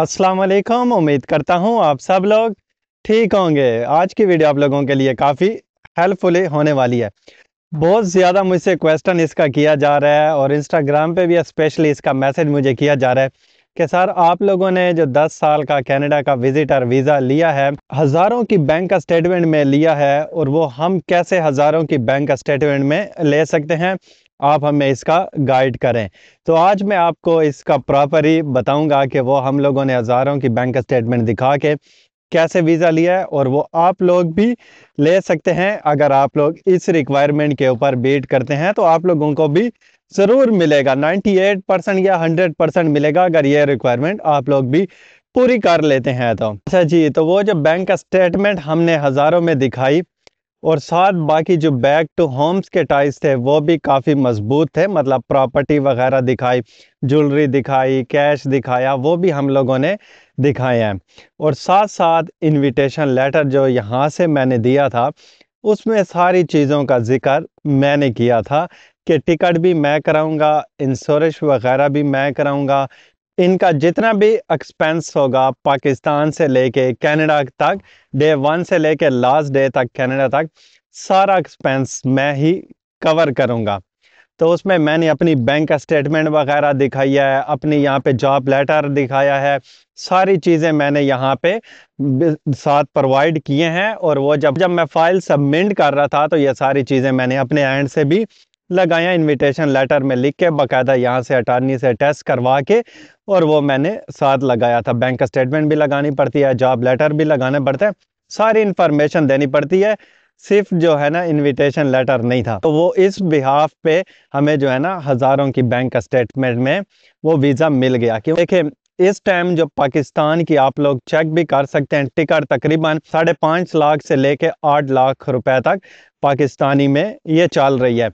अस्सलाम वालेकुम उम्मीद करता हूँ आप सब लोग ठीक होंगे आज की वीडियो आप लोगों के लिए काफ़ी हेल्पफुल होने वाली है बहुत ज़्यादा मुझसे क्वेश्चन इसका किया जा रहा है और इंस्टाग्राम पे भी स्पेशली इसका मैसेज मुझे किया जा रहा है कि सर आप लोगों ने जो 10 साल का कनाडा का विजिटर वीज़ा लिया है हज़ारों की बैंक का स्टेटमेंट में लिया है और वो हम कैसे हज़ारों की बैंक का स्टेटमेंट में ले सकते हैं आप हमें इसका गाइड करें तो आज मैं आपको इसका प्रॉपर ही बताऊंगा कि वो हम लोगों ने हज़ारों की बैंक स्टेटमेंट दिखा के कैसे वीज़ा लिया है और वो आप लोग भी ले सकते हैं अगर आप लोग इस रिक्वायरमेंट के ऊपर वेट करते हैं तो आप लोगों को भी ज़रूर मिलेगा 98 परसेंट या 100 परसेंट मिलेगा अगर ये रिक्वायरमेंट आप लोग भी पूरी कर लेते हैं तो अच्छा जी तो वो जो बैंक का स्टेटमेंट हमने हज़ारों में दिखाई और साथ बाकी जो बैक टू होम्स के टाइल्स थे वो भी काफ़ी मजबूत थे मतलब प्रॉपर्टी वगैरह दिखाई ज्वेलरी दिखाई कैश दिखाया वो भी हम लोगों ने दिखाए हैं और साथ साथ इनविटेशन लेटर जो यहाँ से मैंने दिया था उसमें सारी चीज़ों का जिक्र मैंने किया था कि टिकट भी मैं कराऊंगा इंश्योरेंस वगैरह भी मैं कराऊंगा इनका जितना भी एक्सपेंस होगा पाकिस्तान से लेके कनाडा तक डे वन से लेके लास्ट डे तक कनाडा तक सारा एक्सपेंस मैं ही कवर करूंगा तो उसमें मैंने अपनी बैंक का स्टेटमेंट वगैरह दिखाई है अपनी यहाँ पे जॉब लेटर दिखाया है सारी चीज़ें मैंने यहाँ पे साथ प्रोवाइड किए हैं और वो जब जब मैं फाइल सबमिट कर रहा था तो ये सारी चीज़ें मैंने अपने एंड से भी लगाया इनविटेशन लेटर में लिख के बाकायदा यहाँ से अटारनी से टेस्ट करवा के और वो मैंने साथ लगाया था बैंक का स्टेटमेंट भी लगानी पड़ती है जॉब लेटर भी लगाना पड़ते हैं सारी इंफॉर्मेशन देनी पड़ती है सिर्फ जो है ना इनविटेशन लेटर नहीं था तो वो इस बिहाफ पे हमें जो है ना हज़ारों की बैंक का स्टेटमेंट में वो वीज़ा मिल गया क्यों देखिए इस टाइम जो पाकिस्तान की आप लोग चेक भी कर सकते हैं टिकट तकरीबन साढ़े पाँच लाख से लेके आठ लाख रुपए तक पाकिस्तानी में ये चल रही है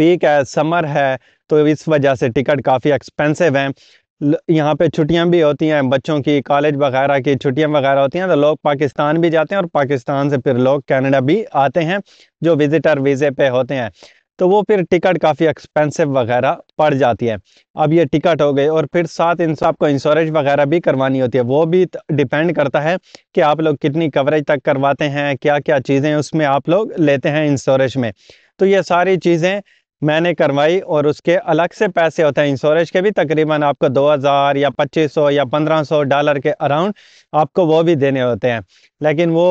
पीक है समर है तो इस वजह से टिकट काफ़ी एक्सपेंसिव हैं यहाँ पे छुट्टियाँ भी होती हैं बच्चों की कॉलेज वगैरह की छुट्टियाँ वगैरह होती हैं तो लोग पाकिस्तान भी जाते हैं और पाकिस्तान से फिर लोग कैनेडा भी आते हैं जो विज़िटर वीज़े पे होते हैं तो वो फिर टिकट काफ़ी एक्सपेंसिव वगैरह पड़ जाती है अब ये टिकट हो गई और फिर साथ इन आपको इंश्योरेंस वगैरह भी करवानी होती है वो भी डिपेंड करता है कि आप लोग कितनी कवरेज तक करवाते हैं क्या क्या चीज़ें उसमें आप लोग लेते हैं इंश्योरेंस में तो ये सारी चीज़ें मैंने करवाई और उसके अलग से पैसे होते हैं इंश्योरेंस के भी तकरीबन आपको 2000 या 2500 या 1500 डॉलर के अराउंड आपको वो भी देने होते हैं लेकिन वो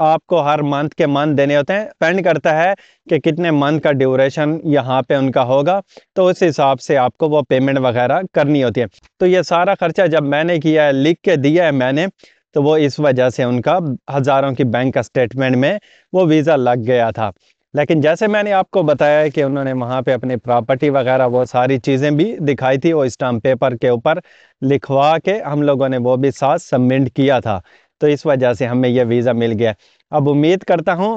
आपको हर मंथ के मंथ देने होते हैं डिपेंड करता है कि कितने मंथ का ड्यूरेशन यहाँ पे उनका होगा तो उस हिसाब से आपको वो पेमेंट वगैरह करनी होती है तो ये सारा खर्चा जब मैंने किया है लिख के दिया है मैंने तो वो इस वजह से उनका हज़ारों की बैंक का स्टेटमेंट में वो वीज़ा लग गया था लेकिन जैसे मैंने आपको बताया है कि उन्होंने वहाँ पे अपनी प्रॉपर्टी वगैरह वो सारी चीज़ें भी दिखाई थी और स्टाम्प पेपर के ऊपर लिखवा के हम लोगों ने वो भी साथ सबमिट किया था तो इस वजह से हमें यह वीज़ा मिल गया अब उम्मीद करता हूँ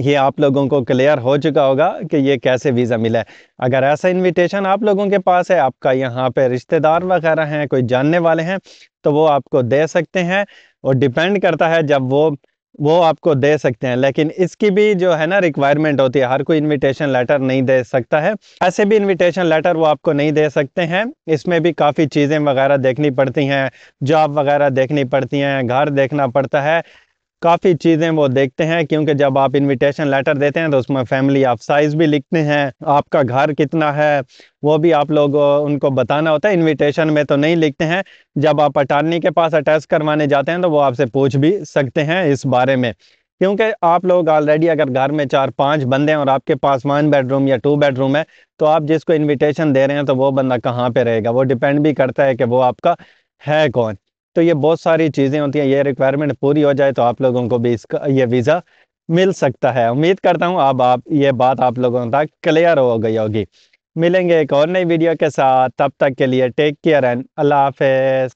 ये आप लोगों को क्लियर हो चुका होगा कि ये कैसे वीज़ा मिला है अगर ऐसा इनविटेशन आप लोगों के पास है आपका यहाँ पे रिश्तेदार वगैरह हैं कोई जानने वाले हैं तो वो आपको दे सकते हैं और डिपेंड करता है जब वो वो आपको दे सकते हैं लेकिन इसकी भी जो है ना रिक्वायरमेंट होती है हर कोई इनविटेशन लेटर नहीं दे सकता है ऐसे भी इनविटेशन लेटर वो आपको नहीं दे सकते हैं इसमें भी काफ़ी चीज़ें वगैरह देखनी पड़ती हैं जॉब वगैरह देखनी पड़ती हैं घर देखना पड़ता है काफ़ी चीज़ें वो देखते हैं क्योंकि जब आप इनविटेशन लेटर देते हैं तो उसमें फैमिली आप साइज़ भी लिखते हैं आपका घर कितना है वो भी आप लोग उनको बताना होता है इनविटेशन में तो नहीं लिखते हैं जब आप अटारनी के पास अटैच करवाने जाते हैं तो वो आपसे पूछ भी सकते हैं इस बारे में क्योंकि आप लोग ऑलरेडी अगर घर में चार पाँच बंदे हैं और आपके पास वन बेडरूम या टू बेडरूम है तो आप जिसको इन्विटेशन दे रहे हैं तो वो बंदा कहाँ पर रहेगा वो डिपेंड भी करता है कि वो आपका है कौन तो ये बहुत सारी चीज़ें होती हैं ये रिक्वायरमेंट पूरी हो जाए तो आप लोगों को भी इसका ये वीज़ा मिल सकता है उम्मीद करता हूँ अब आप ये बात आप लोगों तक क्लियर हो गई होगी मिलेंगे एक और नई वीडियो के साथ तब तक के लिए टेक केयर एंड अल्लाह हाफ